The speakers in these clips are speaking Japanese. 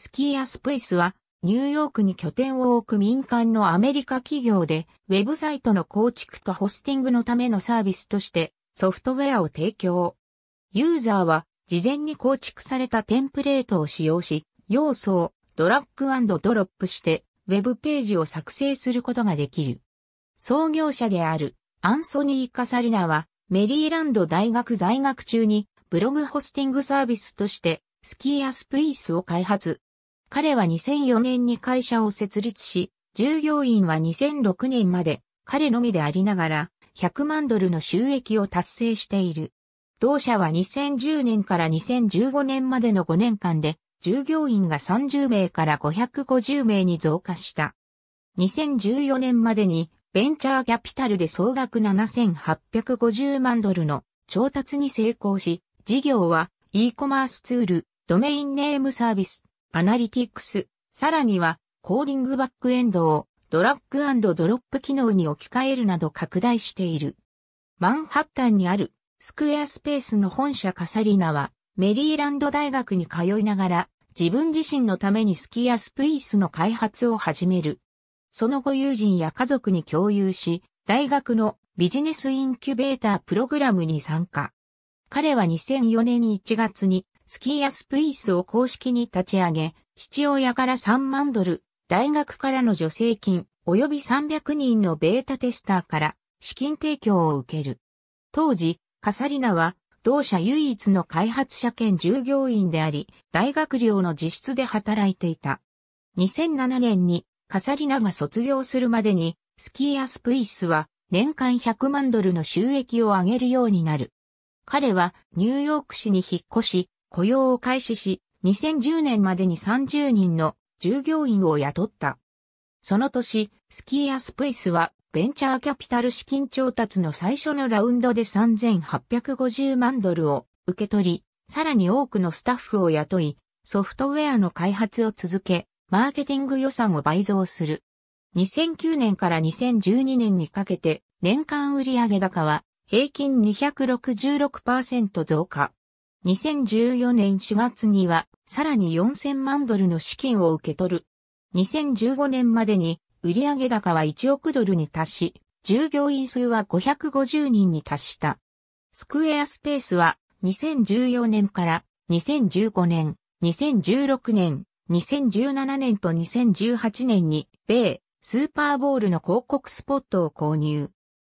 スキーアスプイスは、ニューヨークに拠点を置く民間のアメリカ企業で、ウェブサイトの構築とホスティングのためのサービスとしてソフトウェアを提供。ユーザーは事前に構築されたテンプレートを使用し、要素をドラッグドロップしてウェブページを作成することができる。創業者であるアンソニー・カサリナはメリーランド大学在学中にブログホスティングサービスとしてスキーアスプイースを開発。彼は2004年に会社を設立し、従業員は2006年まで彼のみでありながら100万ドルの収益を達成している。同社は2010年から2015年までの5年間で従業員が30名から550名に増加した。2014年までにベンチャーキャピタルで総額7850万ドルの調達に成功し、事業は e コマースツール、ドメインネームサービス、アナリティクス、さらには、コーディングバックエンドをドラッグドロップ機能に置き換えるなど拡大している。マンハッタンにあるスクエアスペースの本社カサリナはメリーランド大学に通いながら自分自身のためにスキアスプイスの開発を始める。その後友人や家族に共有し、大学のビジネスインキュベータープログラムに参加。彼は2004年1月にスキーアスプイスを公式に立ち上げ、父親から3万ドル、大学からの助成金、及び300人のベータテスターから資金提供を受ける。当時、カサリナは同社唯一の開発者兼従業員であり、大学寮の自室で働いていた。2007年にカサリナが卒業するまでに、スキーアスプイスは年間100万ドルの収益を上げるようになる。彼はニューヨーク市に引っ越し、雇用を開始し、2010年までに30人の従業員を雇った。その年、スキーアスプイスはベンチャーキャピタル資金調達の最初のラウンドで3850万ドルを受け取り、さらに多くのスタッフを雇い、ソフトウェアの開発を続け、マーケティング予算を倍増する。2009年から2012年にかけて、年間売上高は平均266%増加。2014年4月には、さらに4000万ドルの資金を受け取る。2015年までに、売上高は1億ドルに達し、従業員数は550人に達した。スクエアスペースは、2014年から2015年、2016年、2017年と2018年に、米、スーパーボールの広告スポットを購入。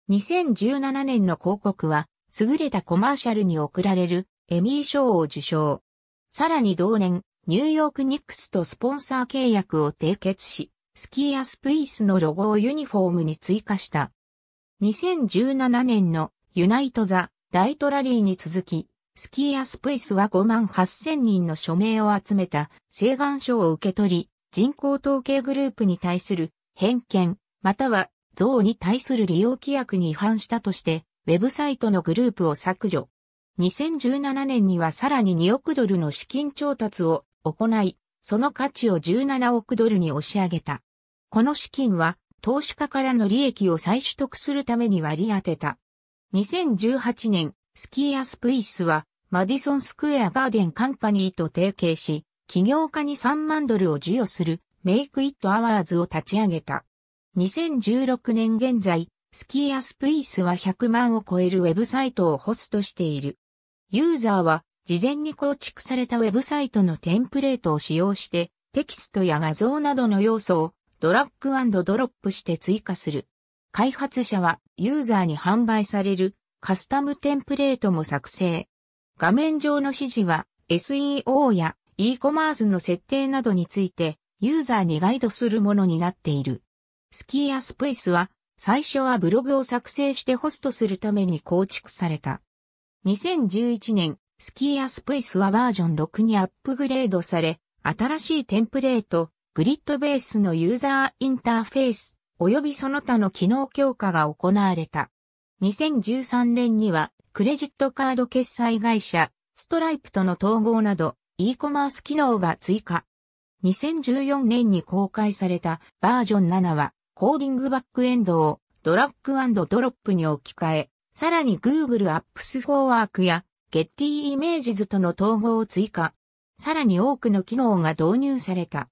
2017年の広告は、優れたコマーシャルに贈られるエミー賞を受賞。さらに同年、ニューヨークニックスとスポンサー契約を締結し、スキーアスプイスのロゴをユニフォームに追加した。2017年のユナイト・ザ・ライトラリーに続き、スキーアスプイスは5万8000人の署名を集めた請願書を受け取り、人口統計グループに対する偏見、または像に対する利用規約に違反したとして、ウェブサイトのグループを削除。2017年にはさらに2億ドルの資金調達を行い、その価値を17億ドルに押し上げた。この資金は投資家からの利益を再取得するために割り当てた。2018年、スキーアスプイスはマディソンスクエアガーデンカンパニーと提携し、起業家に3万ドルを授与するメイクイットアワーズを立ち上げた。2016年現在、スキーアスプイスは100万を超えるウェブサイトをホストしている。ユーザーは事前に構築されたウェブサイトのテンプレートを使用してテキストや画像などの要素をドラッグドロップして追加する。開発者はユーザーに販売されるカスタムテンプレートも作成。画面上の指示は SEO や e コマースの設定などについてユーザーにガイドするものになっている。スキーやスプイスは最初はブログを作成してホストするために構築された。2011年、スキーやスプイスはバージョン6にアップグレードされ、新しいテンプレート、グリッドベースのユーザーインターフェース、及びその他の機能強化が行われた。2013年には、クレジットカード決済会社、ストライプとの統合など、e コマース機能が追加。2014年に公開されたバージョン7は、コーディングバックエンドをドラッグドロップに置き換え、さらに Google Apps for Work や Getty Images との統合を追加。さらに多くの機能が導入された。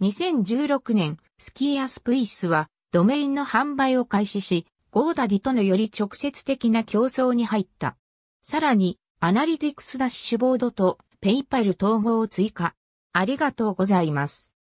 2016年、スキーアスプイスはドメインの販売を開始し、ゴーダディとのより直接的な競争に入った。さらに、アナリティクスダッシュボードとペイパル統合を追加。ありがとうございます。